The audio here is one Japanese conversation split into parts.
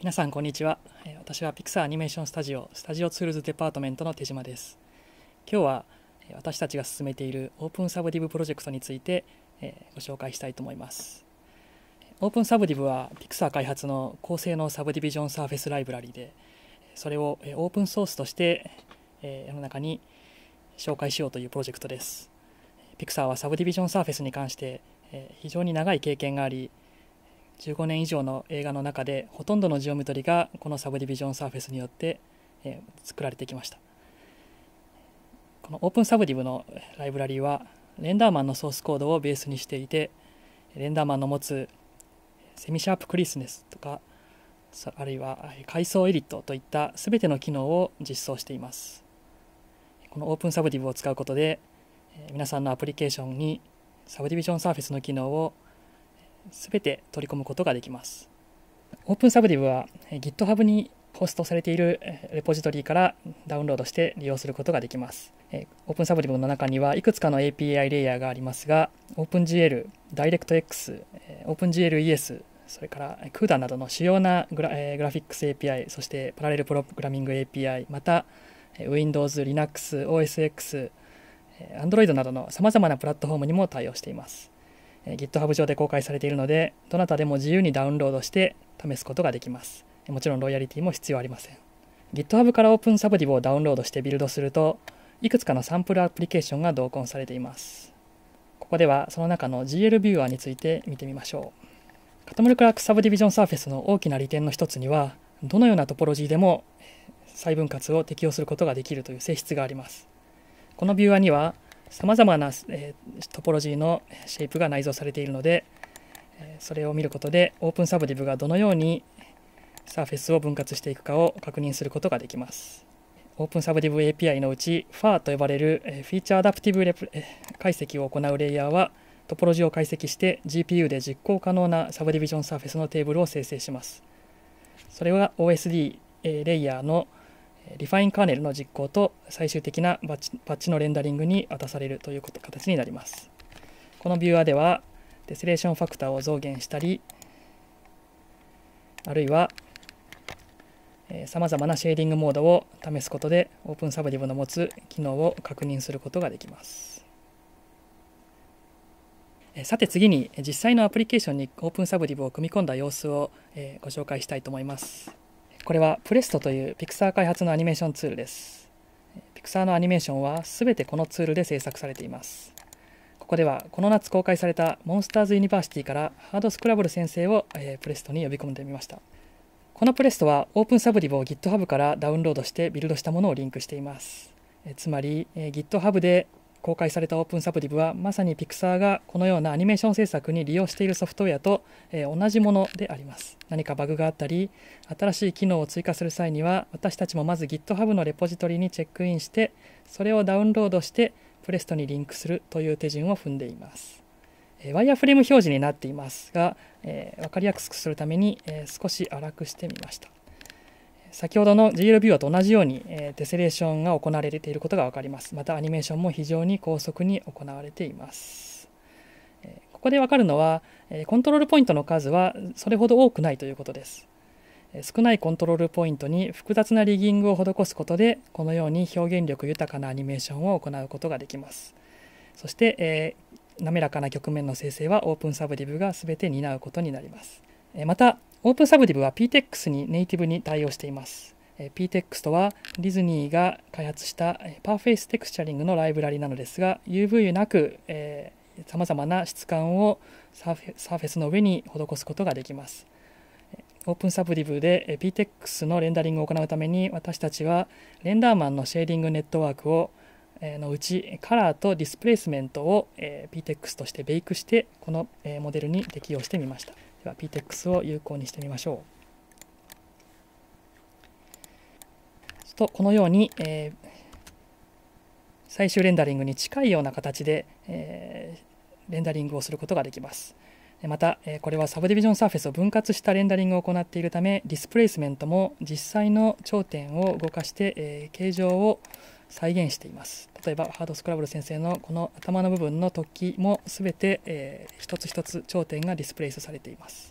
皆さんこんにちは私はピクサーアニメーションスタジオスタジオツールズデパートメントの手島です今日は私たちが進めているオープンサブディブプロジェクトについてご紹介したいと思いますオープンサブディブはピクサー開発の高性能サブディビジョンサーフェスライブラリでそれをオープンソースとして世の中に紹介しようというプロジェクトですピクサーはサブディビジョンサーフェスに関して非常に長い経験があり15年以上の映画の中でほとんどのジオメトリがこのサブディビジョンサーフェスによって、えー、作られてきましたこのオープンサブディブのライブラリーはレンダーマンのソースコードをベースにしていてレンダーマンの持つセミシャープクリスネスとかあるいは階層エディットといった全ての機能を実装していますこのオープンサブディブを使うことで皆さんのアプリケーションにサブディビジョンサーフェスの機能を全て取り込むことができます。オープンサブディブは GitHub にホストされているレポジトリからダウンロードして利用することができます。オープンサブディブの中にはいくつかの API レイヤーがありますが、OpenGL、DirectX、OpenGLES、それから CUDA などの主要なグラ,、グラフィックス API、そしてパラレルプログラミング API、また Windows、Linux、OSX、Android などの様々なプラットフォームにも対応しています。え GitHub 上で公開されているので、どなたでも自由にダウンロードして試すことができます。もちろんロイヤリティも必要ありません。GitHub から OpenSubDiv をダウンロードしてビルドすると、いくつかのサンプルアプリケーションが同梱されています。ここではその中の GL ビューア r について見てみましょう。カタモルクラックサブディビジョンサーフェスの大きな利点の一つには、どのようなトポロジーでも細分割を適用することができるという性質があります。このビューアにはさまざまな、えトポロジーのシェイプが内蔵されているので、えそれを見ることでオープンサブディブがどのようにサーフェスを分割していくかを確認することができます。オープンサブディブ API のうち FAR と呼ばれるフィーチャーアダプティブレプ解析を行うレイヤーはトポロジーを解析して GPU で実行可能なサブディビジョンサーフェスのテーブルを生成します。それは OSD レイヤーのリファインカーネルの実行と最終的なバッチのレンダリングに渡されるということ形になります。このビューアーではデセレーションファクターを増減したりあるいはさまざまなシェーディングモードを試すことで OpenSubDiv の持つ機能を確認することができます。さて次に実際のアプリケーションに OpenSubDiv を組み込んだ様子をご紹介したいと思います。これはプレストというピクサー開発のアニメーションツールです。ピクサーのアニメーションは全てこのツールで制作されています。ここではこの夏公開されたモンスターズ・ユニバーシティからハードスクラブル先生を、えプレストに呼び込んでみました。このプレストはオープンサブリブを GitHub からダウンロードしてビルドしたものをリンクしています。えつまり、え GitHub で公開されたオープンサブディブはまさにピクサーがこのようなアニメーション制作に利用しているソフトウェアと、えー、同じものであります何かバグがあったり新しい機能を追加する際には私たちもまず GitHub のレポジトリにチェックインしてそれをダウンロードしてプレストにリンクするという手順を踏んでいますえー、ワイヤーフレーム表示になっていますが、えー、分かりやすくするために、えー、少し粗くしてみました先ほどの GL ビューアと同じように、えー、デセレーションが行われていることが分かりますまたアニメーションも非常に高速に行われています、えー、ここで分かるのは、えー、コントロールポイントの数はそれほど多くないということです少ないコントロールポイントに複雑なリギングを施すことでこのように表現力豊かなアニメーションを行うことができますそして、えー、滑らかな局面の生成はオープンサブリブが全て担うことになりますまた、オープンサブディブは PTEX にネイティブに対応しています。PTEX とはディズニーが開発したパーフェイステクスチャリングのライブラリなのですが UV なくさまざまな質感をサーフェスの上に施すことができます。オープンサブディブで PTEX のレンダリングを行うために私たちはレンダーマンのシェーディングネットワークをのうちカラーとディスプレイスメントを PTEX としてベイクしてこのモデルに適用してみました。では PTEX を有効にしてみましょう。とこのように、えー、最終レンダリングに近いような形で、えー、レンダリングをすることができます。また、これはサブディビジョンサーフェスを分割したレンダリングを行っているため、ディスプレイスメントも実際の頂点を動かして、形状を再現しています例えばハードスクラブル先生のこの頭の部分の突起も全て、えー、一つ一つ頂点がディスプレイスされています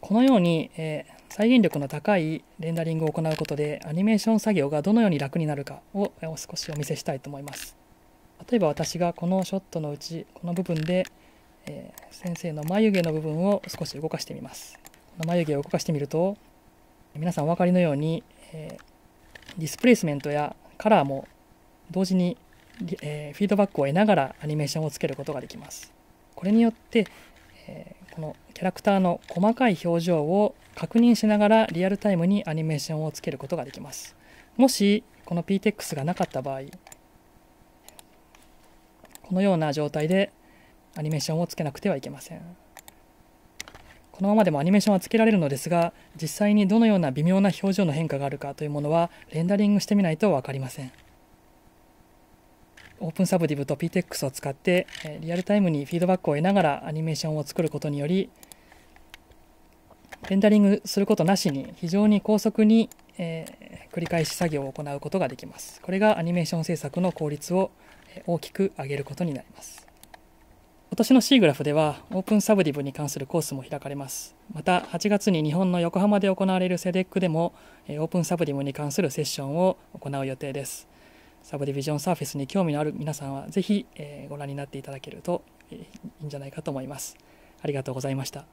このように、えー、再現力の高いレンダリングを行うことでアニメーション作業がどのように楽になるかを少しお見せしたいと思います例えば私がこのショットのうちこの部分で、えー、先生の眉毛の部分を少し動かしてみますこの眉毛を動かしてみると皆さんお分かりのようにえー、ディスプレイスメントやカラーも同時に、えー、フィードバックを得ながらアニメーションをつけることができます。これによって、えー、このキャラクターの細かい表情を確認しながらリアルタイムにアニメーションをつけることができます。もしこの PTEX がなかった場合このような状態でアニメーションをつけなくてはいけません。このままでもアニメーションはつけられるのですが実際にどのような微妙な表情の変化があるかというものはレンダリングしてみないと分かりませんオープンサブディブと PTEX を使ってリアルタイムにフィードバックを得ながらアニメーションを作ることによりレンダリングすることなしに非常に高速に、えー、繰り返し作業を行うことができますこれがアニメーション制作の効率を大きく上げることになります今年の C グラフではオープンサブディブに関するコースも開かれます。また8月に日本の横浜で行われるセデックでもオープンサブディブに関するセッションを行う予定です。サブディビジョンサーフェスに興味のある皆さんはぜひご覧になっていただけるといいんじゃないかと思います。ありがとうございました。